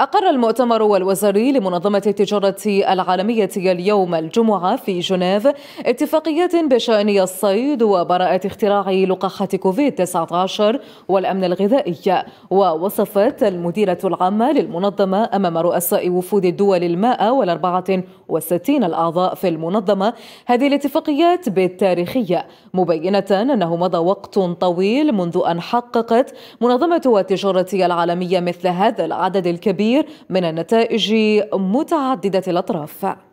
أقر المؤتمر والوزاري لمنظمة التجارة العالمية اليوم الجمعة في جنيف اتفاقيات بشأن الصيد وبراءة اختراع لقاحات كوفيد 19 والأمن الغذائي ووصفت المديرة العامة للمنظمة أمام رؤساء وفود الدول المائة والأربعة وستين الأعضاء في المنظمة هذه الاتفاقيات بالتاريخية مبينة أنه مضى وقت طويل منذ أن حققت منظمة التجارة العالمية مثل هذا العدد الكبير الكثير من النتائج متعددة الأطراف